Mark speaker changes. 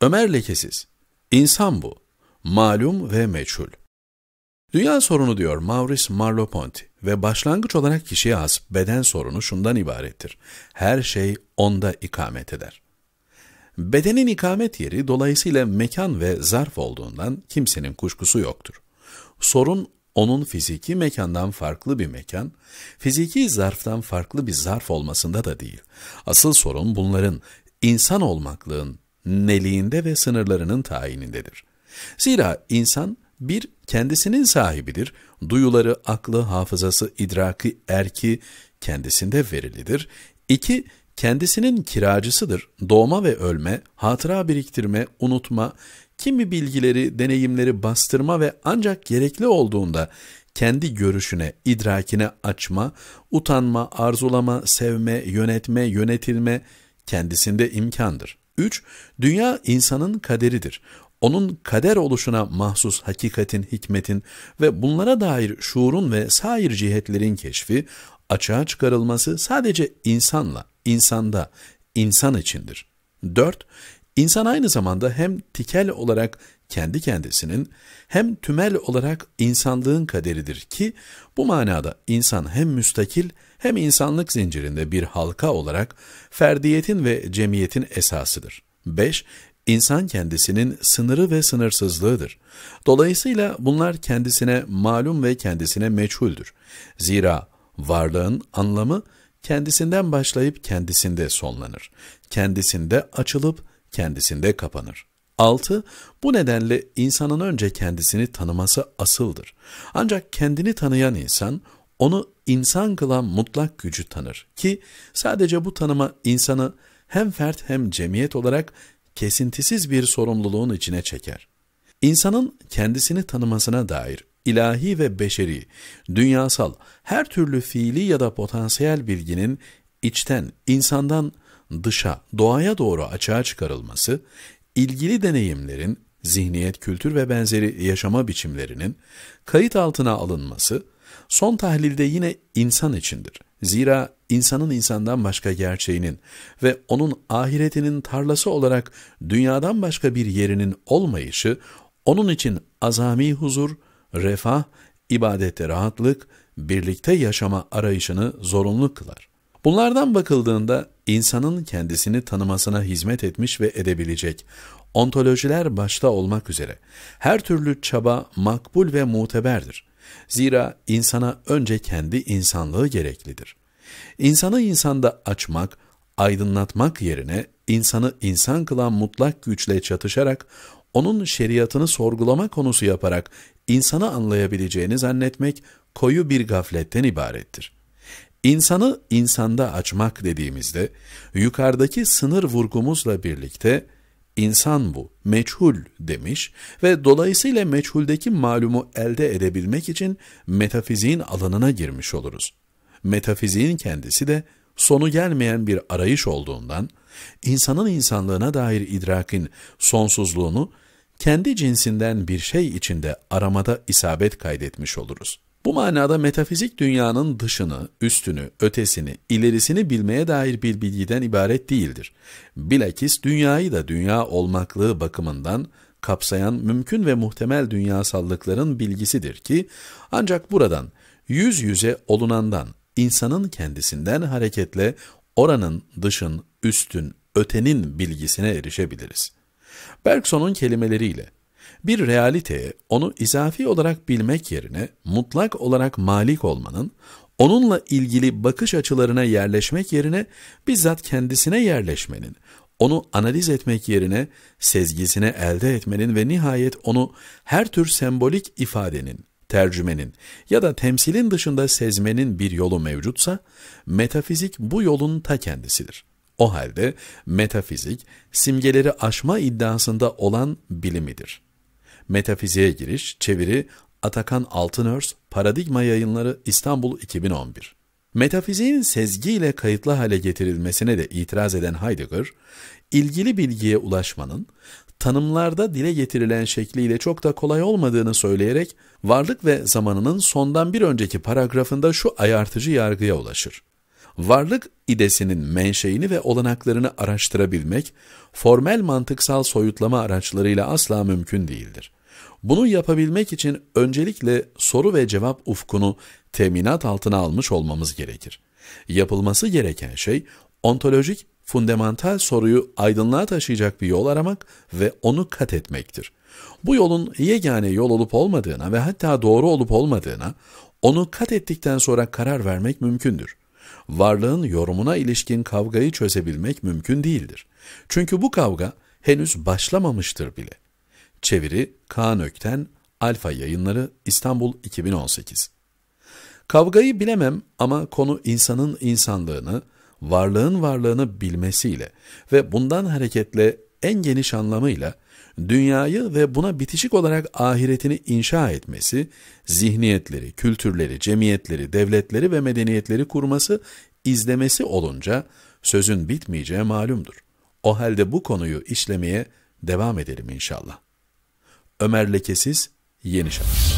Speaker 1: Ömer lekesiz. İnsan bu. Malum ve meçhul. Dünya sorunu diyor Maurice merleau ve başlangıç olarak kişiye has beden sorunu şundan ibarettir. Her şey onda ikamet eder. Bedenin ikamet yeri dolayısıyla mekan ve zarf olduğundan kimsenin kuşkusu yoktur. Sorun onun fiziki mekandan farklı bir mekan, fiziki zarftan farklı bir zarf olmasında da değil. Asıl sorun bunların insan olmaklığın neliğinde ve sınırlarının tayinindedir. Zira insan bir kendisinin sahibidir, duyuları, aklı, hafızası, idraki, erki kendisinde verilidir. İki, kendisinin kiracısıdır. Doğma ve ölme, hatıra biriktirme, unutma, kimi bilgileri, deneyimleri bastırma ve ancak gerekli olduğunda kendi görüşüne, idrakine açma, utanma, arzulama, sevme, yönetme, yönetilme kendisinde imkandır. 3. Dünya insanın kaderidir. Onun kader oluşuna mahsus hakikatin, hikmetin ve bunlara dair şuurun ve sair cihetlerin keşfi, açığa çıkarılması sadece insanla, insanda, insan içindir. 4. İnsan aynı zamanda hem tikel olarak kendi kendisinin hem tümel olarak insanlığın kaderidir ki bu manada insan hem müstakil hem insanlık zincirinde bir halka olarak ferdiyetin ve cemiyetin esasıdır. 5. İnsan kendisinin sınırı ve sınırsızlığıdır. Dolayısıyla bunlar kendisine malum ve kendisine meçhuldür. Zira varlığın anlamı kendisinden başlayıp kendisinde sonlanır. Kendisinde açılıp kendisinde kapanır. 6. Bu nedenle insanın önce kendisini tanıması asıldır. Ancak kendini tanıyan insan onu insan kılan mutlak gücü tanır ki sadece bu tanıma insanı hem fert hem cemiyet olarak kesintisiz bir sorumluluğun içine çeker. İnsanın kendisini tanımasına dair ilahi ve beşeri, dünyasal, her türlü fiili ya da potansiyel bilginin içten, insandan dışa, doğaya doğru açığa çıkarılması, ilgili deneyimlerin, zihniyet, kültür ve benzeri yaşama biçimlerinin kayıt altına alınması, son tahlilde yine insan içindir. Zira insanın insandan başka gerçeğinin ve onun ahiretinin tarlası olarak dünyadan başka bir yerinin olmayışı, onun için azami huzur, refah, ibadette rahatlık, birlikte yaşama arayışını zorunlu kılar. Bunlardan bakıldığında insanın kendisini tanımasına hizmet etmiş ve edebilecek, ontolojiler başta olmak üzere, her türlü çaba makbul ve muteberdir. Zira insana önce kendi insanlığı gereklidir. İnsanı insanda açmak, aydınlatmak yerine insanı insan kılan mutlak güçle çatışarak, onun şeriatını sorgulama konusu yaparak insanı anlayabileceğini zannetmek koyu bir gafletten ibarettir. İnsanı insanda açmak dediğimizde yukarıdaki sınır vurgumuzla birlikte insan bu, meçhul demiş ve dolayısıyla meçhuldeki malumu elde edebilmek için metafiziğin alanına girmiş oluruz. Metafiziğin kendisi de sonu gelmeyen bir arayış olduğundan insanın insanlığına dair idrakin sonsuzluğunu kendi cinsinden bir şey içinde aramada isabet kaydetmiş oluruz. Bu manada metafizik dünyanın dışını, üstünü, ötesini, ilerisini bilmeye dair bir bilgiden ibaret değildir. Bilakis dünyayı da dünya olmaklığı bakımından kapsayan mümkün ve muhtemel dünyasallıkların bilgisidir ki ancak buradan yüz yüze olunandan, insanın kendisinden hareketle oranın dışın, üstün, ötenin bilgisine erişebiliriz. Bergson'un kelimeleriyle bir realiteye onu izafi olarak bilmek yerine mutlak olarak malik olmanın, onunla ilgili bakış açılarına yerleşmek yerine bizzat kendisine yerleşmenin, onu analiz etmek yerine sezgisine elde etmenin ve nihayet onu her tür sembolik ifadenin, tercümenin ya da temsilin dışında sezmenin bir yolu mevcutsa, metafizik bu yolun ta kendisidir. O halde metafizik, simgeleri aşma iddiasında olan bilimidir.'' Metafiziğe Giriş, Çeviri, Atakan Altınörs, Paradigma Yayınları, İstanbul 2011. Metafiziğin sezgiyle kayıtlı hale getirilmesine de itiraz eden Heidegger, ilgili bilgiye ulaşmanın tanımlarda dile getirilen şekliyle çok da kolay olmadığını söyleyerek varlık ve zamanının sondan bir önceki paragrafında şu ayartıcı yargıya ulaşır. Varlık idesinin menşeini ve olanaklarını araştırabilmek, formel mantıksal soyutlama araçlarıyla asla mümkün değildir. Bunu yapabilmek için öncelikle soru ve cevap ufkunu teminat altına almış olmamız gerekir. Yapılması gereken şey ontolojik fundamental soruyu aydınlığa taşıyacak bir yol aramak ve onu kat etmektir. Bu yolun yegane yol olup olmadığına ve hatta doğru olup olmadığına onu kat ettikten sonra karar vermek mümkündür. Varlığın yorumuna ilişkin kavgayı çözebilmek mümkün değildir. Çünkü bu kavga henüz başlamamıştır bile. Çeviri Kaan Ökten, Alfa Yayınları İstanbul 2018 Kavgayı bilemem ama konu insanın insanlığını, varlığın varlığını bilmesiyle ve bundan hareketle en geniş anlamıyla dünyayı ve buna bitişik olarak ahiretini inşa etmesi, zihniyetleri, kültürleri, cemiyetleri, devletleri ve medeniyetleri kurması, izlemesi olunca sözün bitmeyeceği malumdur. O halde bu konuyu işlemeye devam edelim inşallah. Ömer Lekesiz Yeni Şafak.